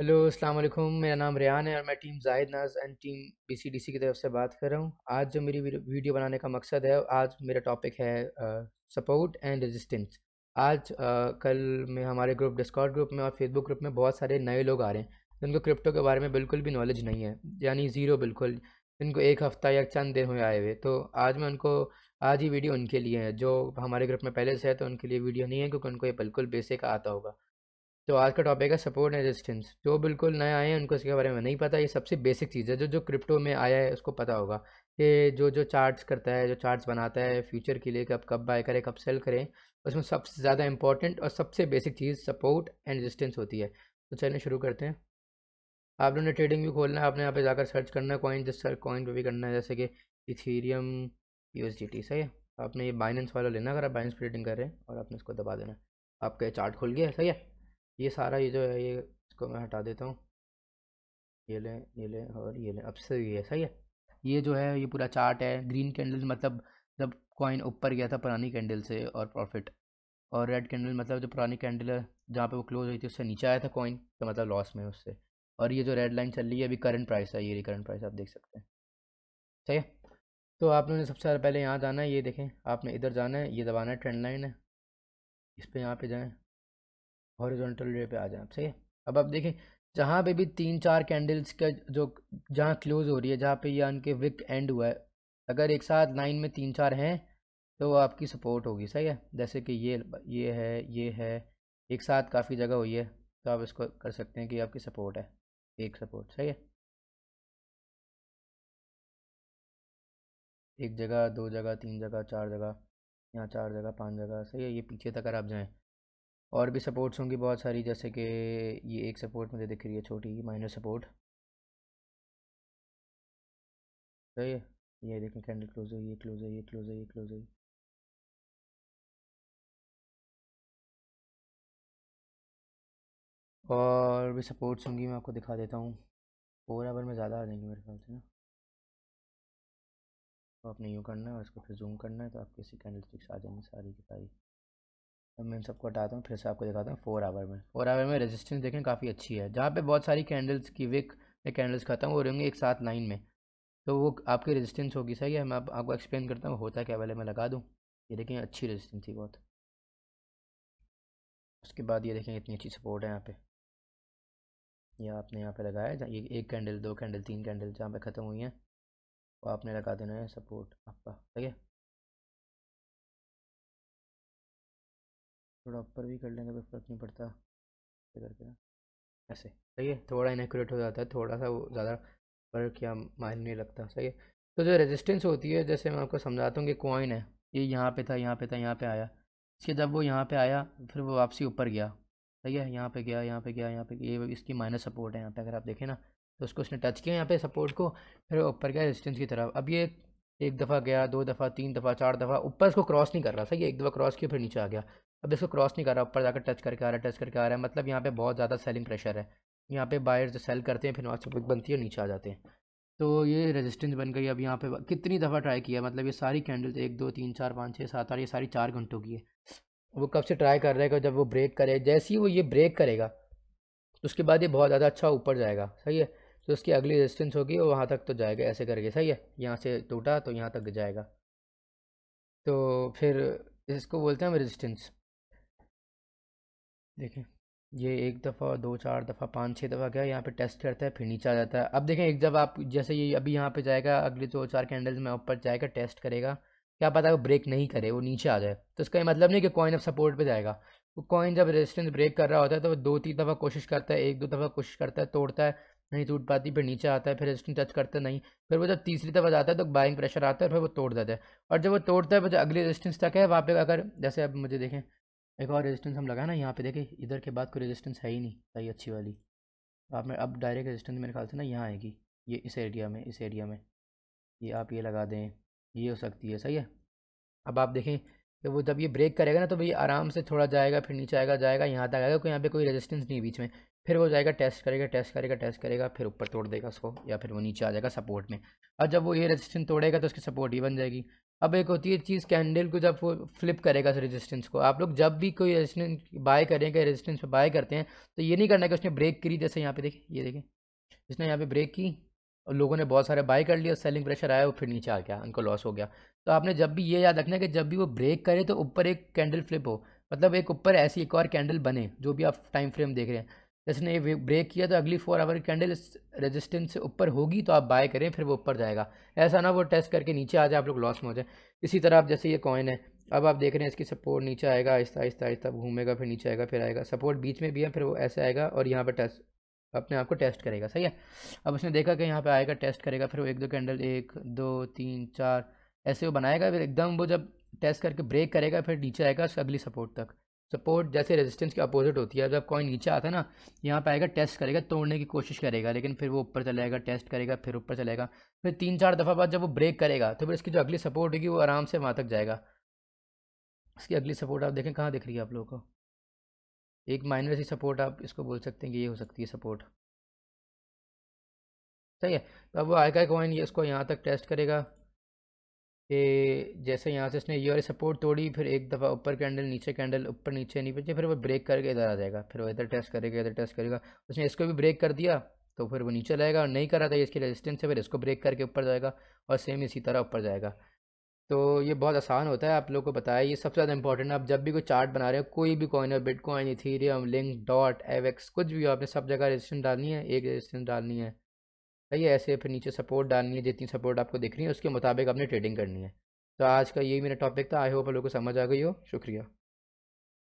hello अस्सलाम वालेकुम मेरा नाम रेहान है और मैं टीम जाहिद नाज एंड टीम बीसीडीसी की तरफ से बात कर रहा हूँ आज जो मेरी वीडियो बनाने का मकसद है आज मेरा टॉपिक है सपोर्ट एंड रेजिस्टेंस आज आ, कल में हमारे ग्रुप डिस्कॉर्ड ग्रुप में और फेसबुक ग्रुप में बहुत सारे नए लोग आ रहे हैं जिनको क्रिप्टो के बारे में बिल्कुल भी नॉलेज नहीं है यानी ज़ीरो बिल्कुल जिनको एक हफ़्ता या चंद दिन हुए आए हुए तो आज मैं उनको आज ही वीडियो उनके लिए है जो हमारे ग्रुप में पहले से है तो उनके लिए वीडियो नहीं है क्योंकि उनको ये बिल्कुल बेसिक आता होगा तो आज का टॉपिक है सपोर्ट एंड रेजिस्टेंस जो बिल्कुल नए आए हैं उनको इसके बारे में नहीं पता ये सबसे बेसिक चीज़ है जो जो क्रिप्टो में आया है उसको पता होगा कि जो जो चार्ट्स करता है जो चार्ट्स बनाता है फ्यूचर के लिए कब कब बाय करें कब सेल करें उसमें सबसे ज़्यादा इंपॉर्टेंट और सबसे बेसिक चीज़ सपोर्ट एंड रेजिस्टेंस होती है तो चलिए शुरू करते हैं आप लोगों ने ट्रेडिंग भी खोलना है आपने यहाँ पे जाकर सर्च करना है कॉइन जिस सर कॉइन पर भी करना है जैसे कि इथीरियम यू सही है आपने ये बाइनेंस वाला लेना अगर आप बाइनेंस ट्रेडिंग कर रहे हैं और आपने इसको दबा देना आपका चार्ट खुल गया सही है ये सारा ये जो है ये इसको मैं हटा देता हूँ ये लें ये लें और ये लें अब से ये है सही है ये जो है ये पूरा चार्ट है ग्रीन कैंडल मतलब जब कॉइन ऊपर गया था पुरानी कैंडल से और प्रॉफिट और रेड कैंडल मतलब जो पुरानी कैंडल है जहाँ पर वो क्लोज हुई थी उससे नीचे आया था कॉइन तो मतलब लॉस में उससे और ये जो रेड लाइन चल रही है अभी करंट प्राइस है ये करंट प्राइस आप देख सकते हैं सही है तो आप लोगों ने सबसे पहले यहाँ जाना है ये देखें आपने इधर जाना है ये दबाना है ट्रेंड लाइन है इस पर यहाँ पे जाएँ हॉरिजॉन्टल रे पे आ जाए सही है अब आप देखें जहाँ पे भी तीन चार कैंडल्स का जो जहाँ क्लोज हो रही है जहाँ पे ये उनके विक एंड हुआ है अगर एक साथ लाइन में तीन चार हैं तो आपकी सपोर्ट होगी सही है जैसे कि ये ये है ये है एक साथ काफ़ी जगह हुई है तो आप इसको कर सकते हैं कि आपकी सपोर्ट है एक सपोर्ट सही है एक जगह दो जगह तीन जगह चार जगह यहाँ चार जगह पांच जगह सही है ये पीछे तक अगर आप जाएँ और भी सपोर्ट्स होंगी बहुत सारी जैसे कि ये एक सपोर्ट मुझे दिख रही है छोटी माइनर सपोर्ट सही है ये देखें कैंडल क्लोज है ये क्लोज है ये क्लोज है ये क्लोज है और भी सपोर्ट्स होंगी मैं आपको दिखा देता हूँ फोर आवर में ज़्यादा आ जाएंगे मेरे ख्याल से ना तो आपने यूँ करना है और इसको फिर जूम करना है तो आपके सी कैंडल स्टिक्स आ जाएंगे सारी की सारी तो मैं इन सबको हटाता हूँ फिर से आपको दिखाता हूँ फोर आवर में फोर आवर में रेजिस्टेंस देखें काफ़ी अच्छी है जहाँ पे बहुत सारी कैंडल्स की विक या कैंडल्स ख़त्म हो रही होंगी एक साथ लाइन में तो वो आपकी रेजिस्टेंस होगी सही है मैं आप, आपको एक्सप्लेन करता हूँ होता क्या वाले मैं लगा दूँ ये देखें अच्छी रेजिस्टेंस थी बहुत उसके बाद ये देखें इतनी अच्छी सपोर्ट है यहाँ पर यह आपने यहाँ पर लगाया ये एक कैंडल दो कैंडल तीन कैंडल जहाँ पर ख़त्म हुई हैं वो आपने लगा देना है सपोर्ट आपका ठीक है थोड़ा ऊपर भी कर लेंगे कोई फ़र्क नहीं पड़ता करके ऐसे सही है थोड़ा इनक्यूरेट हो जाता है थोड़ा सा वो ज़्यादा फ़र्क या मायने नहीं लगता सही है तो जो रेजिस्टेंस होती है जैसे मैं आपको समझाता हूँ कि कॉइन है ये यहाँ पे था यहाँ पे था यहाँ पे आया इसके जब वो यहाँ पे आया फिर वो वापसी ऊपर गया सही है यहाँ पे गया यहाँ पे गया यहाँ पे ये इसकी माइनस सपोर्ट है यहाँ पे अगर आप देखें ना तो उसको उसने टच किया यहाँ पे सपोर्ट को फिर ऊपर गया रेजिस्टेंस की तरफ अब ये एक दफ़ा गया दो दफ़ा तीन दफ़ा चार दफ़ा ऊपर इसको क्रॉस नहीं कर रहा सही है एक दफ़ा क्रॉस किया फिर नीचे आ गया अब इसको क्रॉस नहीं कर रहा ऊपर जाकर टच करके आ रहा है टच करके आ रहा है मतलब यहाँ पे बहुत ज़्यादा सेलिंग प्रेशर है यहाँ पे बायर्स सेल करते हैं फिर वहाँ से बुक बनती है और नीचे आ जाते हैं तो ये रेजिस्टेंस बन गई अब यहाँ पे कितनी दफ़ा ट्राई किया मतलब ये सारी कैंडल्स एक दो तीन चार पाँच छः सात आठ ये सारी चार घंटों की है वो कब से ट्राई कर रहेगा जब वो ब्रेक करे जैसे ही वो ये ब्रेक करेगा तो उसके बाद ये बहुत ज़्यादा अच्छा ऊपर जाएगा सही है तो उसकी अगली रेजिस्टेंस होगी वो वहाँ तक तो जाएगा ऐसे करके सही है यहाँ से टूटा तो यहाँ तक जाएगा तो फिर इसको बोलते हैं हम रेजिस्टेंस देखें ये एक दफ़ा दो चार दफ़ा पाँच छः दफ़ा गया यहाँ पे टेस्ट करता है फिर नीचे आ जाता है अब देखें एक जब आप जैसे ये अभी यहाँ पे जाएगा अगले दो चार कैंडल्स में ऊपर जाएगा टेस्ट करेगा क्या पता वो ब्रेक नहीं करे वो नीचे आ जाए तो इसका मतलब नहीं कि कॉइन अब सपोर्ट पर जाएगा वो कॉइन जब रेजिस्टेंस ब्रेक कर रहा होता है तो वो दो तीन दफ़ा कोशिश करता है एक दो दफ़ा कोशिश करता है तोड़ता है नहीं टूट पाती फिर नीचे आता है फिर रेजिस्टेंस टच करता नहीं फिर वो जब तीसरी दफ़ा जाता है तो बाइंग प्रेशर आता है फिर वो तोड़ देता है और जब वो तोड़ता है तो अगले रेजिस्टेंस तक है वहाँ पर अगर जैसे अब मुझे देखें एक और रेजिस्टेंस हम लगाए ना यहाँ पे देखे इधर के बाद कोई रेजिस्टेंस है ही नहीं सही अच्छी वाली तो आप में अब डायरेक्ट रेजिस्टेंस मेरे ख्याल से ना यहाँ आएगी ये इस एरिया में इस एरिया में ये आप ये लगा दें ये हो सकती है सही है अब आप देखें कि वो जब ये ब्रेक करेगा ना तो भाई आराम से थोड़ा जाएगा फिर नीचे आएगा जाएगा यहाँ तक आएगा क्योंकि यहाँ पर कोई रजिस्टेंस नहीं बीच में फिर वो जाएगा टेस्ट करेगा टेस्ट करेगा टेस्ट करेगा फिर ऊपर तोड़ देगा उसको या फिर वो नीचे आ जाएगा सपोर्ट में और जब वो ये रेजिस्टेंस तोड़ेगा तो उसकी सपोर्ट ही बन जाएगी अब एक होती है चीज़ कैंडल को जब वो फ्लिप करेगा उस रेजिस्टेंस को आप लोग जब भी कोई रेजिस्टेंस बाय करेंगे रेजिस्टेंस पर बाय करते हैं तो ये नहीं करना कि उसने ब्रेक करी जैसे यहाँ पे देखें ये देखें जिसने यहाँ पे ब्रेक की और लोगों ने बहुत सारे बाय कर लिया सेलिंग प्रेशर आया वो फिर नीचे आ गया उनको लॉस हो गया तो आपने जब भी ये याद रखना है कि जब भी वो ब्रेक करे तो ऊपर एक कैंडल फ्लिप हो मतलब एक ऊपर ऐसी एक और कैंडल बने जो भी आप टाइम फ्रेम देख रहे हैं जैसे ब्रेक किया तो अगली फोर आवर कैंडल इस रेजिस्टेंस से ऊपर होगी तो आप बाय करें फिर वो ऊपर जाएगा ऐसा ना वो टेस्ट करके नीचे आ जाए आप लोग लॉस में हो जाए इसी तरह आप जैसे ये कॉइन है अब आप देख रहे हैं इसकी सपोर्ट नीचे आएगा आहिस्ता आहिस्ता आहिस्ता घूमेगा फिर नीचे आएगा फिर आएगा सपोर्ट बीच में भी है फिर वो ऐसे आएगा और यहाँ पर टेस्ट अपने आप को टेस्ट करेगा सही है अब उसने देखा कि यहाँ पर आएगा टेस्ट करेगा फिर वो एक दो कैंडल एक दो तीन चार ऐसे वो बनाएगा फिर एकदम वो जब टेस्ट करके ब्रेक करेगा फिर नीचे आएगा अगली सपोर्ट तक सपोर्ट जैसे रेजिस्टेंस के अपोजिट होती है जब कॉइन नीचे आता है ना यहाँ पे आएगा टेस्ट करेगा तोड़ने की कोशिश करेगा लेकिन फिर वो ऊपर चलेगा टेस्ट करेगा फिर ऊपर चलेगा फिर तीन चार दफ़ा बाद जब वो ब्रेक करेगा तो फिर इसकी जो अगली सपोर्ट होगी वो आराम से वहाँ तक जाएगा इसकी अगली सपोर्ट आप देखें कहाँ दिख रही है आप लोगों को एक माइनर सी सपोर्ट आप इसको बोल सकते हैं कि ये हो सकती है सपोर्ट सही है तो अब वो आएगा कॉइन ये इसको यहाँ तक टेस्ट करेगा कि जैसे यहाँ से इसने ये वाली सपोर्ट तोड़ी फिर एक दफ़ा ऊपर कैंडल नीचे कैंडल ऊपर नीचे नहीं बचे फिर वो ब्रेक करके इधर आ जाएगा फिर वो इधर टेस्ट करेगा इधर टेस्ट करेगा उसने इसको भी ब्रेक कर दिया तो फिर वो नीचे लाएगा और नहीं करा था इसकी रेजिस्टेंस है फिर इसको ब्रेक करके ऊपर जाएगा और सेम इसी तरह ऊपर जाएगा तो ये बहुत आसान होता है आप लोग को बताया ये सबसे ज़्यादा इंपॉर्टेंट है आप जब भी कोई चार्ट बना रहे हो कोई भी कॉइन हो Bitcoin Ethereum link dot avax कुछ भी हो आपने सब जगह रेजिस्टेंस डालनी है एक रेजिस्टेंस डालनी है सही है ऐसे फिर नीचे सपोर्ट डालनी है जितनी सपोर्ट आपको दिख रही है उसके मुताबिक आपने ट्रेडिंग करनी है तो आज का यही मेरा टॉपिक था आई होप आप लोग को समझ आ गई हो शुक्रिया